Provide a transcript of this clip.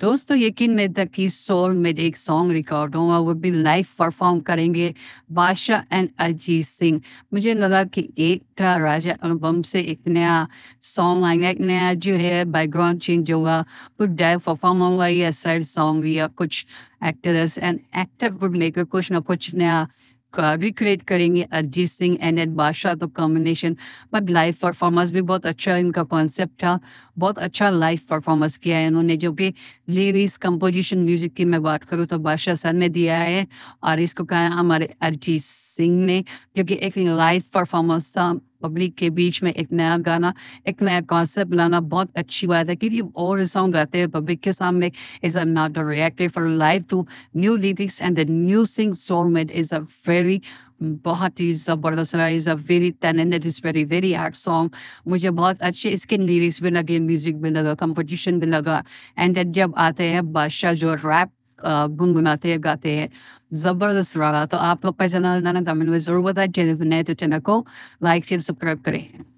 दोस्तों यकीन में तक कि सोल में एक सॉन्ग रिकॉर्ड हो वो भी लाइव परफॉर्म करेंगे बादशाह एंड अरिजीत सिंह मुझे लगा कि एक था राजा अनुपम से एक नया सॉन्ग आएगा एक नया जो है बैकग्राउंड चेंज होगा कुछ डाइव परफॉर्म होगा या साइड सॉन्ग या कुछ एक्टर्स एंड एक्टर को लेकर कुछ ना कुछ नया रिक्रिएट करेंगे अरिजीत सिंह एंड एड बादशाह तो कॉम्बिनेशन बट लाइव परफॉर्मेंस भी बहुत अच्छा इनका कॉन्सेप्ट था बहुत अच्छा लाइव परफॉर्मेंस किया है इन्होंने जो कि लिरिक्स कंपोजिशन म्यूजिक की मैं बात करूँ तो बादशाह सर ने दिया है और इसको कहा हमारे अरिजीत सिंह ने क्योंकि एक लाइव परफॉर्मेंस था पब्लिक के बीच में एक नया गाना एक नया कॉन्सेप्ट लाना बहुत अच्छी बात है क्योंकि और सॉन्ग गाते हैं पब्लिक के सामने is a not reactive for life to new lyrics and the new sing song is a very बहुत ही ज़बरदस्त रहा is a very talented is very very hard song मुझे बहुत अच्छे इसके लिरिक्स भी लगे म्यूजिक भी लगा कंपोजिशन भी लगा एंड जब आते हैं बादशाह जो रैप गुनगुनाते गाते ज़बरदस्त रहा तो आप लोग पहचाना नाना तमिल में ज़रूर बताए चैनल पर नए तो चैनल को लाइक शेयर सब्सक्राइब करें